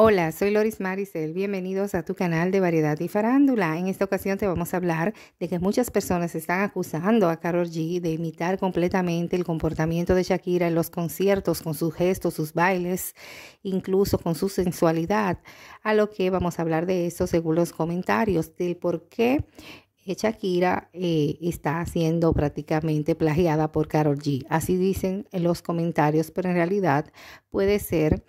Hola, soy Loris Maricel. Bienvenidos a tu canal de variedad y farándula. En esta ocasión te vamos a hablar de que muchas personas están acusando a Carol G de imitar completamente el comportamiento de Shakira en los conciertos con sus gestos, sus bailes, incluso con su sensualidad. A lo que vamos a hablar de eso según los comentarios del por qué Shakira eh, está siendo prácticamente plagiada por Carol G. Así dicen en los comentarios, pero en realidad puede ser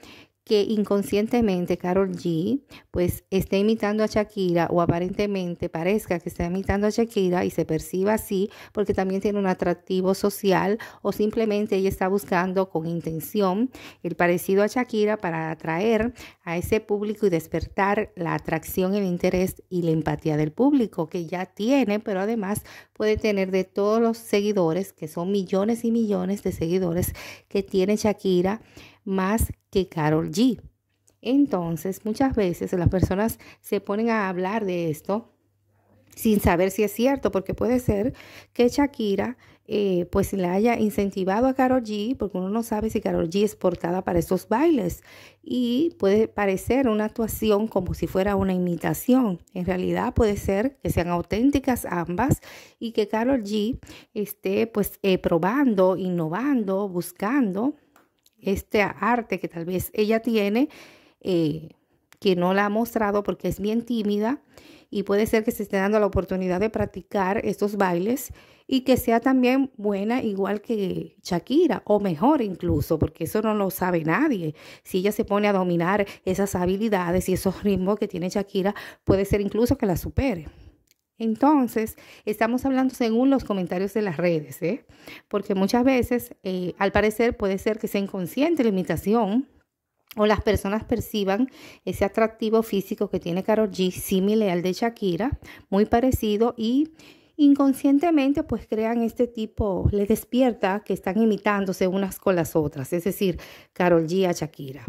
que inconscientemente Carol G pues está imitando a Shakira o aparentemente parezca que está imitando a Shakira y se perciba así porque también tiene un atractivo social o simplemente ella está buscando con intención el parecido a Shakira para atraer a ese público y despertar la atracción, el interés y la empatía del público que ya tiene, pero además puede tener de todos los seguidores, que son millones y millones de seguidores que tiene Shakira más que Carol G. Entonces, muchas veces las personas se ponen a hablar de esto sin saber si es cierto, porque puede ser que Shakira eh, pues le haya incentivado a Carol G, porque uno no sabe si Carol G es portada para estos bailes y puede parecer una actuación como si fuera una imitación. En realidad puede ser que sean auténticas ambas y que Carol G esté pues eh, probando, innovando, buscando este arte que tal vez ella tiene, eh, que no la ha mostrado porque es bien tímida y puede ser que se esté dando la oportunidad de practicar estos bailes y que sea también buena igual que Shakira o mejor incluso, porque eso no lo sabe nadie. Si ella se pone a dominar esas habilidades y esos ritmos que tiene Shakira, puede ser incluso que la supere. Entonces, estamos hablando según los comentarios de las redes, ¿eh? porque muchas veces, eh, al parecer, puede ser que sea inconsciente la imitación o las personas perciban ese atractivo físico que tiene Karol G, similar al de Shakira, muy parecido y inconscientemente pues crean este tipo, le despierta que están imitándose unas con las otras, es decir, Carol G a Shakira.